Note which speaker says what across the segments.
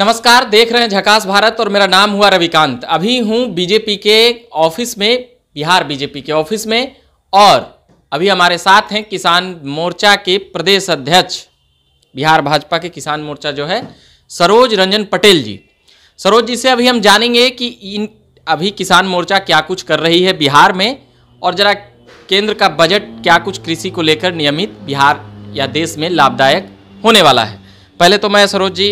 Speaker 1: नमस्कार देख रहे हैं झकास भारत और मेरा नाम हुआ रविकांत अभी हूँ बीजेपी के ऑफिस में बिहार बीजेपी के ऑफिस में और अभी हमारे साथ हैं किसान मोर्चा के प्रदेश अध्यक्ष बिहार भाजपा के किसान मोर्चा जो है सरोज रंजन पटेल जी सरोज जी से अभी हम जानेंगे कि इन अभी किसान मोर्चा क्या कुछ कर रही है बिहार में और जरा केंद्र का बजट क्या कुछ कृषि को लेकर नियमित बिहार या देश में लाभदायक होने वाला है पहले तो मैं सरोज जी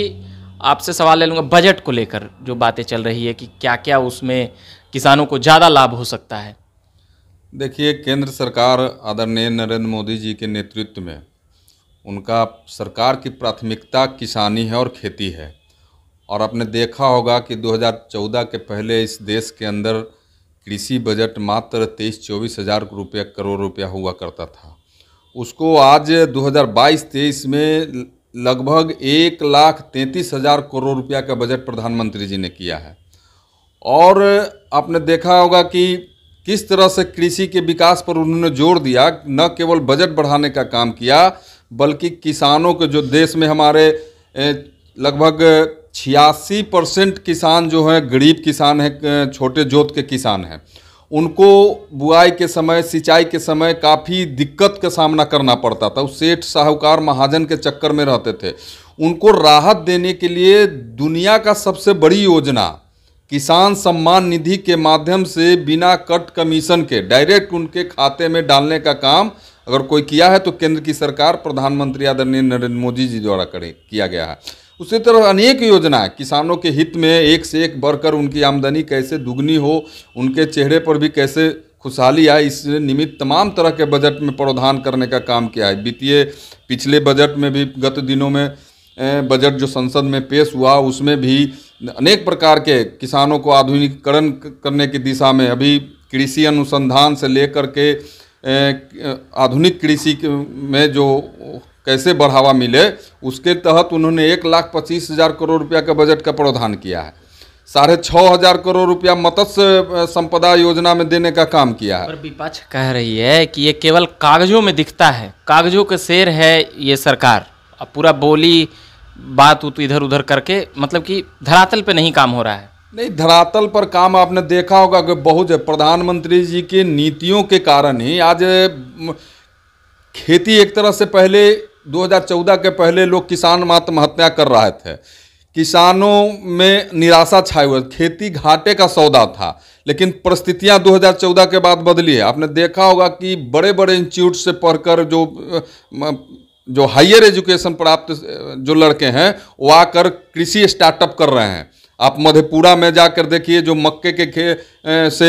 Speaker 1: आपसे सवाल ले लूँगा बजट को लेकर जो बातें चल रही है कि क्या क्या उसमें किसानों को ज़्यादा लाभ हो सकता है
Speaker 2: देखिए केंद्र सरकार आदरणीय नरेंद्र मोदी जी के नेतृत्व में उनका सरकार की प्राथमिकता किसानी है और खेती है और आपने देखा होगा कि 2014 के पहले इस देश के अंदर कृषि बजट मात्र तेईस चौबीस हज़ार रुपये करोड़ रुपया हुआ करता था उसको आज 2022-23 में लगभग एक लाख तैंतीस हज़ार करोड़ रुपया का बजट प्रधानमंत्री जी ने किया है और आपने देखा होगा कि किस तरह से कृषि के विकास पर उन्होंने जोर दिया न केवल बजट बढ़ाने का काम किया बल्कि किसानों के जो देश में हमारे लगभग छियासी परसेंट किसान जो हैं गरीब किसान हैं छोटे जोत के किसान हैं उनको बुआई के समय सिंचाई के समय काफ़ी दिक्कत का सामना करना पड़ता था उस सेठ साहूकार महाजन के चक्कर में रहते थे उनको राहत देने के लिए दुनिया का सबसे बड़ी योजना किसान सम्मान निधि के माध्यम से बिना कट कमीशन के डायरेक्ट उनके खाते में डालने का काम अगर कोई किया है तो केंद्र की सरकार प्रधानमंत्री आदरणीय नरेंद्र मोदी जी द्वारा करे किया गया है उसी तरह अनेक योजना किसानों के हित में एक से एक बढ़कर उनकी आमदनी कैसे दुगनी हो उनके चेहरे पर भी कैसे खुशहाली आए इस निमित्त तमाम तरह के बजट में प्रावधान करने का काम किया है वित्तीय पिछले बजट में भी गत दिनों में बजट जो संसद में पेश हुआ उसमें भी अनेक प्रकार के किसानों को आधुनिकीकरण करने की दिशा में अभी कृषि अनुसंधान से लेकर के आधुनिक कृषि में जो कैसे बढ़ावा मिले उसके तहत उन्होंने एक लाख पच्चीस हज़ार करोड़ रुपया का बजट का प्रावधान किया है साढ़े छः हजार करोड़ रुपया मत्स्य संपदा योजना में देने का काम किया है पर विपक्ष
Speaker 1: कह रही है कि ये केवल कागजों में दिखता है कागजों के शेर है ये सरकार अब पूरा बोली बात उत इधर उधर करके मतलब कि धरातल पे नहीं काम हो रहा है
Speaker 2: नहीं धरातल पर काम आपने देखा होगा कि बहुत प्रधानमंत्री जी की नीतियों के कारण ही आज खेती एक तरह से पहले 2014 के पहले लोग किसान आत्महत्या कर रहे थे किसानों में निराशा छाई हुई खेती घाटे का सौदा था लेकिन परिस्थितियां 2014 के बाद बदली है आपने देखा होगा कि बड़े बड़े इंस्टीट्यूट से पढ़कर जो जो हायर एजुकेशन प्राप्त जो लड़के हैं वो आकर कृषि स्टार्टअप कर रहे हैं आप मधेपुरा में जाकर देखिए जो मक्के के खे से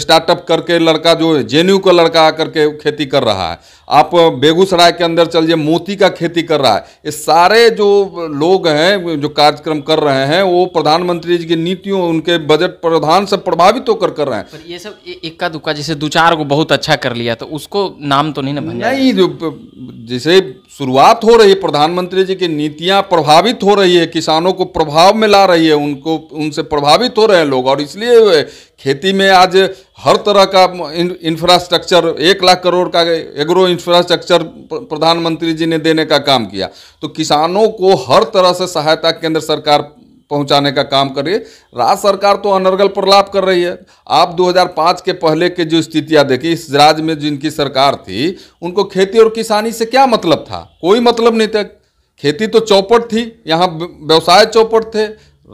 Speaker 2: स्टार्टअप करके लड़का जो जे का लड़का आकर के खेती कर रहा है आप बेगूसराय के अंदर चलिए मोती का खेती कर रहा है ये सारे जो लोग हैं जो कार्यक्रम कर रहे हैं वो प्रधानमंत्री जी की नीतियों उनके बजट प्रधान से प्रभावित होकर कर रहे हैं पर ये सब इक्का दुक्का जैसे दो चार को बहुत अच्छा कर लिया तो उसको नाम तो नहीं ना नहीं जो जैसे शुरुआत हो रही है प्रधानमंत्री जी की नीतियां प्रभावित हो रही है किसानों को प्रभाव में ला रही है उनको उनसे प्रभावित हो रहे हैं लोग और इसलिए खेती में आज हर तरह का इंफ्रास्ट्रक्चर एक लाख करोड़ का एग्रो इंफ्रास्ट्रक्चर प्रधानमंत्री जी ने देने का काम किया तो किसानों को हर तरह से सहायता केंद्र सरकार पहुंचाने का काम कर रही है राज्य सरकार तो अनर्गल प्रलाप कर रही है आप 2005 के पहले के जो स्थितियां देखी इस राज्य में जिनकी सरकार थी उनको खेती और किसानी से क्या मतलब था कोई मतलब नहीं था खेती तो चौपट थी यहाँ व्यवसाय चौपट थे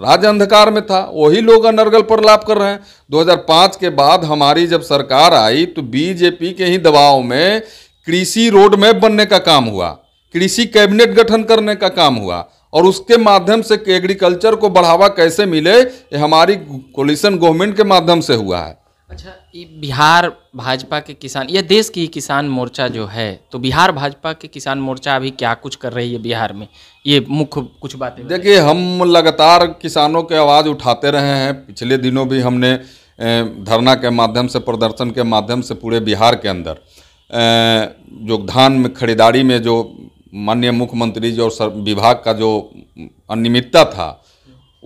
Speaker 2: राज अंधकार में था वही लोग अनर्गल पर लाभ कर रहे हैं 2005 के बाद हमारी जब सरकार आई तो बीजेपी के ही दबाव में कृषि रोड मैप बनने का काम हुआ कृषि कैबिनेट गठन करने का काम हुआ और उसके माध्यम से एग्रीकल्चर को बढ़ावा कैसे मिले ये हमारी कोलिशन गवर्नमेंट के माध्यम से हुआ है अच्छा
Speaker 1: ये बिहार भाजपा के किसान या देश की किसान मोर्चा जो है तो बिहार भाजपा के किसान मोर्चा अभी क्या कुछ कर रही है बिहार में ये मुख्य कुछ बातें देखिए
Speaker 2: हम लगातार किसानों के आवाज़ उठाते रहे हैं पिछले दिनों भी हमने धरना के माध्यम से प्रदर्शन के माध्यम से पूरे बिहार के अंदर जो धान में खरीदारी में जो माननीय मुख्यमंत्री जो और सर विभाग का जो अनियमितता था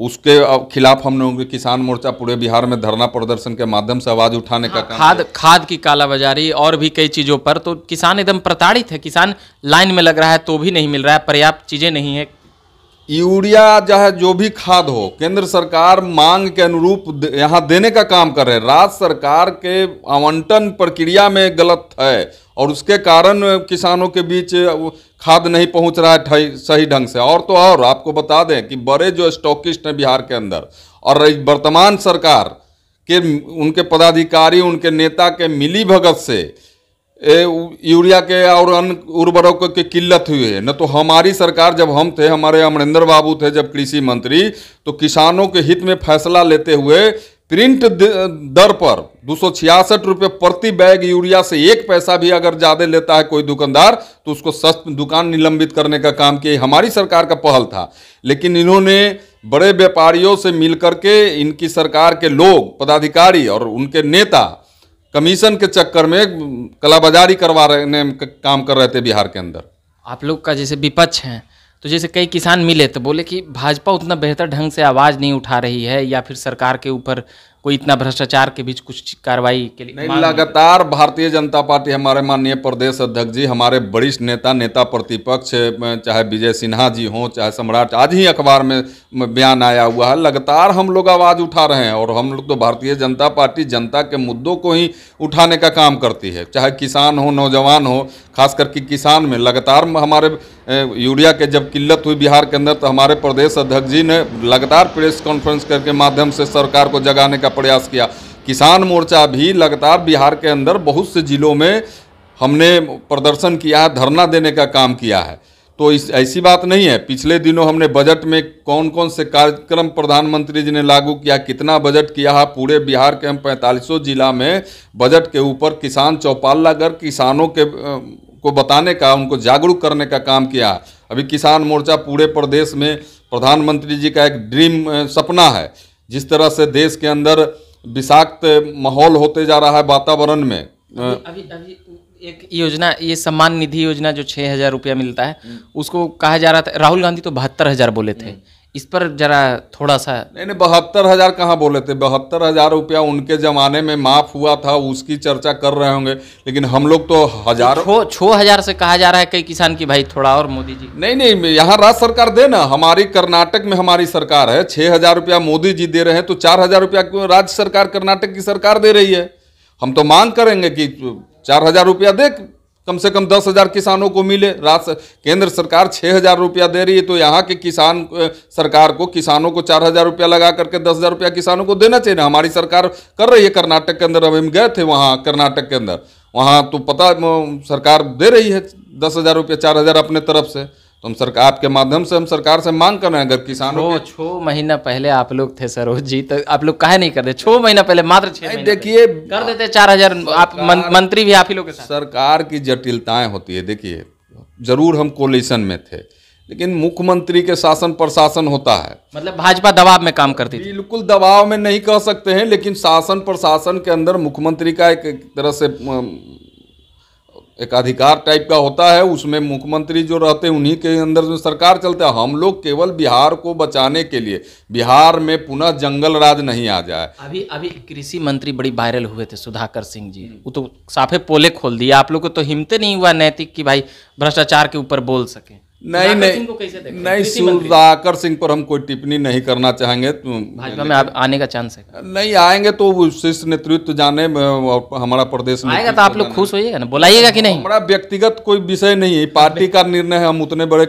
Speaker 2: उसके खिलाफ हम के किसान मोर्चा पूरे बिहार में धरना प्रदर्शन के माध्यम से आवाज उठाने हाँ, का काम खाद
Speaker 1: खाद की कालाबाजारी और भी कई चीज़ों पर तो किसान एकदम प्रताड़ित है किसान लाइन में लग रहा है तो भी नहीं मिल रहा है पर्याप्त चीज़ें नहीं है
Speaker 2: यूरिया चाहे जो भी खाद हो केंद्र सरकार मांग के अनुरूप यहाँ देने का काम कर रहे हैं राज्य सरकार के आवंटन प्रक्रिया में गलत है और उसके कारण किसानों के बीच खाद नहीं पहुंच रहा है सही ढंग से और तो और आपको बता दें कि बड़े जो स्टॉकिस्ट हैं बिहार के अंदर और वर्तमान सरकार के उनके पदाधिकारी उनके नेता के मिली भगत से यूरिया के और अन्य उर्वरकों की किल्लत हुई है न तो हमारी सरकार जब हम थे हमारे अमरिंदर बाबू थे जब कृषि मंत्री तो किसानों के हित में फैसला लेते हुए प्रिंट दर पर दो सौ छियासठ रुपये प्रति बैग यूरिया से एक पैसा भी अगर ज़्यादा लेता है कोई दुकानदार तो उसको सस्त दुकान निलंबित करने का काम किया हमारी सरकार का पहल था लेकिन इन्होंने बड़े व्यापारियों से मिलकर के इनकी सरकार के लोग पदाधिकारी और उनके नेता कमीशन के चक्कर में कलाबाजारी करवा रहे काम कर रहे थे बिहार के अंदर
Speaker 1: आप लोग का जैसे विपक्ष है तो जैसे कई किसान मिले तो बोले कि भाजपा उतना बेहतर ढंग से आवाज़ नहीं उठा रही है या फिर सरकार के ऊपर कोई इतना भ्रष्टाचार के बीच कुछ
Speaker 2: कार्रवाई के लिए नहीं लगातार भारतीय जनता पार्टी हमारे माननीय प्रदेश अध्यक्ष जी हमारे वरिष्ठ नेता नेता प्रतिपक्ष चाहे विजय सिन्हा जी हों चाहे सम्राट आज ही अखबार में बयान आया हुआ है लगातार हम लोग आवाज़ उठा रहे हैं और हम लोग तो भारतीय जनता पार्टी जनता के मुद्दों को ही उठाने का काम करती है चाहे किसान हो नौजवान हो खास करके किसान में लगातार हमारे यूरिया के जब किल्लत हुई बिहार के अंदर तो हमारे प्रदेश अध्यक्ष जी ने लगातार प्रेस कॉन्फ्रेंस करके माध्यम से सरकार को जगाने का प्रयास किया किसान मोर्चा भी लगातार बिहार के अंदर बहुत से ज़िलों में हमने प्रदर्शन किया है धरना देने का काम किया है तो इस ऐसी बात नहीं है पिछले दिनों हमने बजट में कौन कौन से कार्यक्रम प्रधानमंत्री जी ने लागू किया कितना बजट किया है पूरे बिहार के हम पैंतालीसों जिला में बजट के ऊपर किसान चौपाल लगाकर किसानों के को बताने का उनको जागरूक करने का काम किया अभी किसान मोर्चा पूरे प्रदेश में प्रधानमंत्री जी का एक ड्रीम सपना है जिस तरह से देश के अंदर विषाक्त माहौल होते जा रहा है वातावरण में अभी अभी
Speaker 1: एक योजना ये सम्मान निधि योजना जो छः हज़ार रुपया मिलता है हम्म। उसको कहा जा रहा था राहुल गांधी तो बहत्तर हज़ार बोले थे हम्म। इस पर जरा थोड़ा
Speaker 2: सा नहीं नहीं बहत्तर हज़ार कहाँ बोले थे बहत्तर हज़ार रुपया उनके ज़माने में माफ़ हुआ था उसकी चर्चा कर रहे होंगे लेकिन हम लोग तो हज़ार छो छो हज़ार से कहा जा रहा है कई किसान की भाई थोड़ा और मोदी जी नहीं नहीं यहाँ राज्य सरकार दे ना हमारी कर्नाटक में हमारी सरकार है छः हज़ार रुपया मोदी जी दे रहे हैं तो चार हज़ार रुपया क्यों राज्य सरकार कर्नाटक की सरकार दे रही है हम तो मांग करेंगे कि चार हज़ार रुपया दे कम से कम दस हज़ार किसानों को मिले रात केंद्र सरकार छः हज़ार रुपया दे रही है तो यहाँ के किसान सरकार को किसानों को चार हज़ार रुपया लगा करके दस हज़ार रुपया किसानों को देना चाहिए हमारी सरकार कर रही है कर्नाटक के अंदर अब हम गए थे वहाँ कर्नाटक के अंदर वहाँ तो पता सरकार दे रही है दस हज़ार रुपया चार हज़ार अपने तरफ से तो हम सरकार आपके माध्यम से हम सरकार से मांग कर रहे हैं अगर किसानों को छः महीना पहले आप लोग थे सरोज जी तो आप लोग कहे नहीं कर रहे छो महीना पहले मात्र छः देखिए कर देते चार हजार आप मंत्री भी आप ही लोग सरकार की जटिलताएं होती है देखिए जरूर हम कोलिशन में थे लेकिन मुख्यमंत्री के शासन प्रशासन होता है मतलब भाजपा दबाव में काम करती थी बिल्कुल दबाव में नहीं कह सकते हैं लेकिन शासन प्रशासन के अंदर मुख्यमंत्री का एक तरह से एक अधिकार टाइप का होता है उसमें मुख्यमंत्री जो रहते हैं उन्हीं के अंदर जो सरकार चलता है हम लोग केवल बिहार को बचाने के लिए बिहार में पुनः जंगल राज नहीं आ जाए अभी अभी कृषि मंत्री बड़ी वायरल
Speaker 1: हुए थे सुधाकर सिंह जी वो तो साफे पोले खोल दिए आप लोग को तो हिम्मत नहीं हुआ नैतिक कि भाई
Speaker 2: भ्रष्टाचार के ऊपर बोल सके नहीं नहीं नहीं सुधाकर सिंह पर हम कोई टिप्पणी नहीं करना चाहेंगे भाजपा में आने का चांस है नहीं आएंगे तो शीर्ष नेतृत्व जाने और हमारा प्रदेश आएगा तो आप लोग खुश होइएगा ना बुलाइएगा कि नहीं हमारा व्यक्तिगत कोई विषय नहीं है पार्टी का निर्णय है हम उतने बड़े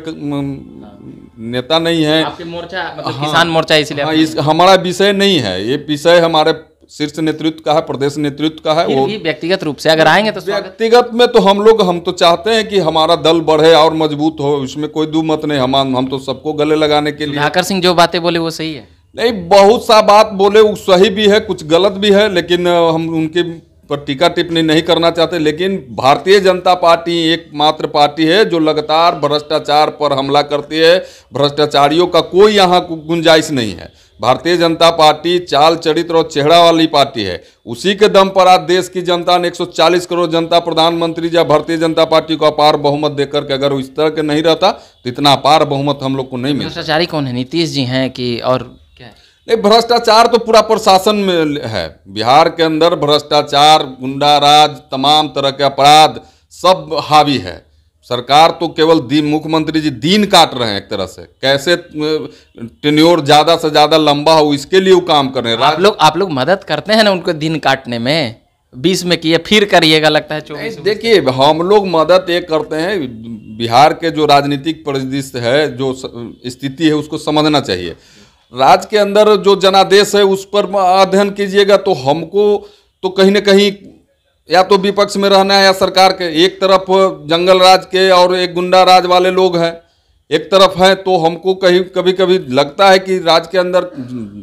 Speaker 2: नेता नहीं है आपके मोर्चा मतलब हाँ, किसान मोर्चा इसलिए हाँ, हमारा विषय नहीं है ये विषय हमारे शीर्ष नेतृत्व का है प्रदेश नेतृत्व का है वो व्यक्तिगत रूप से अगर आएंगे तो व्यक्तिगत में तो हम लोग हम तो चाहते हैं कि हमारा दल बढ़े और मजबूत हो इसमें कोई दो मत नहीं हम हम तो सबको गले लगाने के लिए ठाकर सिंह जो बातें बोले वो सही है नहीं बहुत सा बात बोले वो सही भी है कुछ गलत भी है लेकिन हम उनके पर टीका टिप्पणी नहीं करना चाहते लेकिन भारतीय जनता पार्टी एकमात्र पार्टी है जो लगातार भ्रष्टाचार पर हमला करती है भ्रष्टाचारियों का कोई यहाँ गुंजाइश नहीं है भारतीय जनता पार्टी चाल चरित्र और चेहरा वाली पार्टी है उसी के दम पर आज देश की जनता ने 140 करोड़ जनता प्रधानमंत्री या भारतीय जनता पार्टी को अपार बहुमत देकर के अगर इस तरह के नहीं रहता तो इतना अपार बहुमत हम लोग को नहीं मिलता भ्रष्टाचारी कौन है नीतीश जी हैं कि और क्या नहीं भ्रष्टाचार तो पूरा प्रशासन में है बिहार के अंदर भ्रष्टाचार गुंडाराज तमाम तरह के अपराध सब हावी है सरकार तो केवल मुख्यमंत्री जी दिन काट रहे हैं एक तरह से कैसे टेन्योर ज्यादा से ज्यादा लंबा हो इसके लिए वो काम कर रहे हैं आप लोग आप लोग मदद करते हैं ना उनको दिन काटने में बीस में किए फिर करिएगा लगता है चौबीस देखिए हम लोग मदद ये करते हैं बिहार के जो राजनीतिक परिदृश्य है जो स्थिति है उसको समझना चाहिए राज्य के अंदर जो जनादेश है उस पर अध्ययन कीजिएगा तो हमको तो कहीं ना कहीं या तो विपक्ष में रहना है या सरकार के एक तरफ जंगल राज के और एक गुंडा राज वाले लोग हैं एक तरफ हैं तो हमको कहीं कभी कभी लगता है कि राज्य के अंदर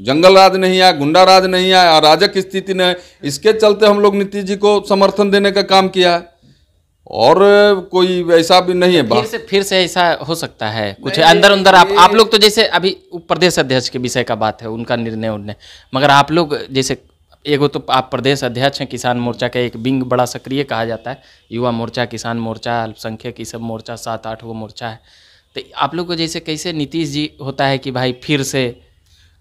Speaker 2: जंगल राज नहीं आया गुंडा राज नहीं आया अराजक स्थिति नहीं इसके चलते हम लोग नीतीश जी को समर्थन देने का काम किया है और कोई ऐसा भी नहीं है फिर से फिर से ऐसा हो सकता है कुछ अंदर अंदर आप आप लोग तो जैसे अभी प्रदेश अध्यक्ष
Speaker 1: के विषय का बात है उनका निर्णय उनने मगर आप लोग जैसे एगो तो आप प्रदेश अध्यक्ष हैं किसान मोर्चा का एक विंग बड़ा सक्रिय कहा जाता है युवा मोर्चा किसान मोर्चा अल्पसंख्यक ये सब मोर्चा सात आठ वो मोर्चा है तो आप लोग को जैसे कैसे नीतीश जी होता है कि भाई फिर से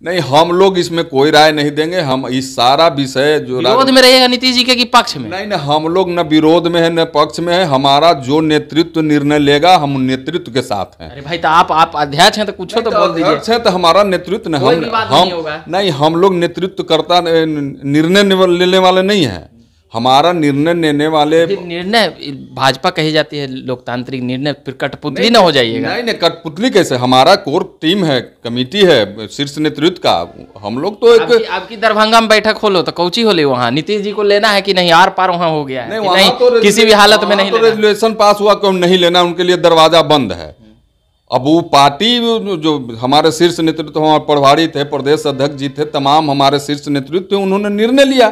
Speaker 2: नहीं हम लोग इसमें कोई राय नहीं देंगे हम इस सारा विषय जो विरोध में रहेगा
Speaker 1: नीतीश जी के की पक्ष में
Speaker 2: नहीं नहीं हम लोग न विरोध में है न पक्ष में है हमारा जो नेतृत्व निर्णय लेगा हम नेतृत्व के साथ हैं अरे भाई तो
Speaker 1: आप आप अध्यक्ष हैं तो कुछ तो, तो बोल दीजिए
Speaker 2: है तो हमारा नेतृत्व हम हम नहीं हम लोग नेतृत्व करता निर्णय लेने वाले नहीं है हमारा निर्णय लेने वाले निर्णय भाजपा कही जाती है लोकतांत्रिक निर्णय फिर कठपुतली ना हो जाइएगा नहीं नहीं कठपुतली कैसे हमारा कोर टीम है कमेटी है शीर्ष नेतृत्व का हम लोग तो एक आपकी, दरभंगा में बैठक खोलो तो कौची हो ले वहाँ नीतीश जी को
Speaker 1: लेना है कि नहीं आर पार वहाँ हो गया है नहीं, नहीं
Speaker 2: तो किसी भी हालत में नहीं तो रेजुलेशन पास हुआ क्यों नहीं लेना उनके लिए दरवाजा बंद है अब वो पार्टी जो हमारे शीर्ष नेतृत्व हमारे प्रभारी थे प्रदेश अध्यक्ष जी थे तमाम हमारे शीर्ष नेतृत्व थे उन्होंने निर्णय लिया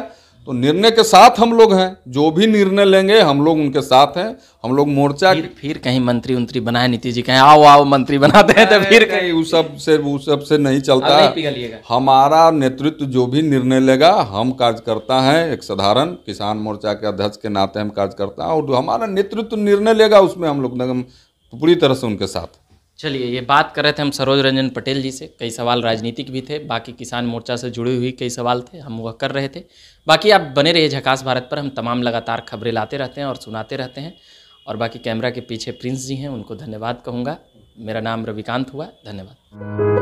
Speaker 2: तो निर्णय के साथ हम लोग हैं जो भी निर्णय लेंगे हम लोग उनके साथ हैं हम लोग मोर्चा फिर, फिर कहीं मंत्री उंत्री बनाए नीतीश जी कहें आओ आओ मंत्री बनाते हैं तो फिर कहीं उस सब से उस सब से नहीं चलता नहीं हमारा नेतृत्व जो भी निर्णय लेगा हम कार्यकर्ता हैं एक साधारण किसान मोर्चा के अध्यक्ष के नाते हम कार्यकर्ता हैं और हमारा नेतृत्व निर्णय लेगा उसमें हम लोग पूरी तरह से उनके साथ
Speaker 1: चलिए ये बात कर रहे थे हम सरोज रंजन पटेल जी से कई सवाल राजनीतिक भी थे बाकी किसान मोर्चा से जुड़ी हुई कई सवाल थे हम वह कर रहे थे बाकी आप बने रहिए झकास भारत पर हम तमाम लगातार खबरें लाते रहते हैं और सुनाते रहते हैं और बाकी कैमरा के पीछे प्रिंस जी हैं उनको धन्यवाद कहूँगा मेरा नाम रविकांत हुआ धन्यवाद